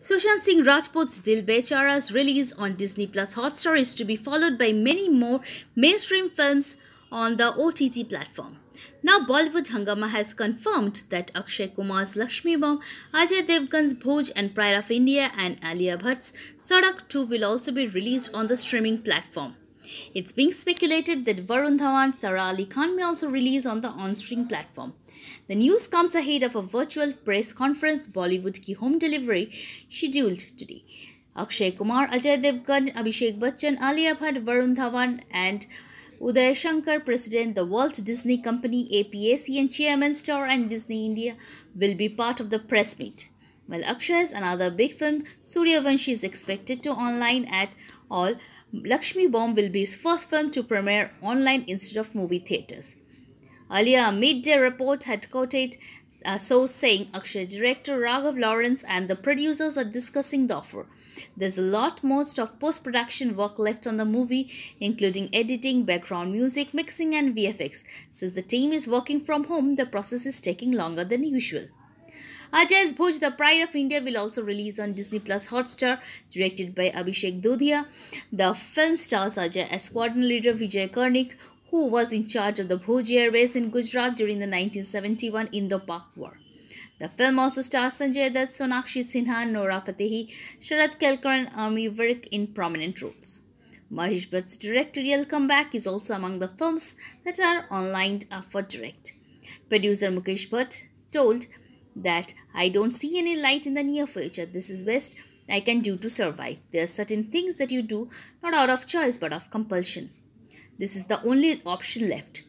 Sushant Singh Rajput's Dil Bechara's release on Disney Plus Hotstar is to be followed by many more mainstream films on the OTT platform. Now Bollywood Hangama has confirmed that Akshay Kumar's Lakshmi Bomb, Ajay Devgan's Bhoj and Pride of India and Alia Bhatt's Sadak 2 will also be released on the streaming platform. It's being speculated that Varun Dhawan, Sara Ali Khan may also release on the on-stream platform. The news comes ahead of a virtual press conference Bollywood ki home delivery scheduled today. Akshay Kumar, Ajay Devgan, Abhishek Bachchan, Alia Bhatt, Varun Dhawan and Uday Shankar, President, the Walt Disney Company, APAC and Chairman Star and Disney India will be part of the press meet. While Akshay's another big film, Suryavanshi is expected to online at all. Lakshmi Bomb will be his first film to premiere online instead of movie theatres. Earlier, a midday report had quoted uh, so saying Akshay director Raghav Lawrence and the producers are discussing the offer. There's a lot most of post-production work left on the movie including editing, background music, mixing and VFX. Since the team is working from home, the process is taking longer than usual. Ajay's Bhoj, The Pride of India will also release on Disney Plus Hotstar, directed by Abhishek Dodhia. The film stars Ajay as squadron leader Vijay Karnik, who was in charge of the Bhuj airbase in Gujarat during the 1971 Indo-Pak War. The film also stars Sanjay Dutt, Sonakshi Sinha, Nora Fatehi, Sharad Kelkar and Ami Virk in prominent roles. Mahesh Bhatt's directorial comeback is also among the films that are online for direct. Producer Mukesh Bhatt told that I don't see any light in the near future. This is best I can do to survive. There are certain things that you do not out of choice but of compulsion. This is the only option left.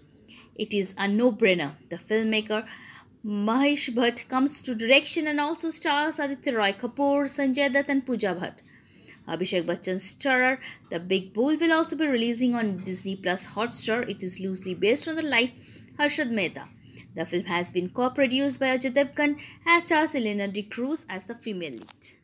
It is a no brainer. The filmmaker Mahesh Bhatt comes to direction and also stars Aditya Roy Kapoor, Sanjay Dutt, and Pooja Bhatt. Abhishek Bachchan's starrer The Big Bowl will also be releasing on Disney Plus Hotstar. It is loosely based on the life Harshad Mehta. The film has been co-produced by Ajay Devgan and stars Elena De Cruz as the female lead.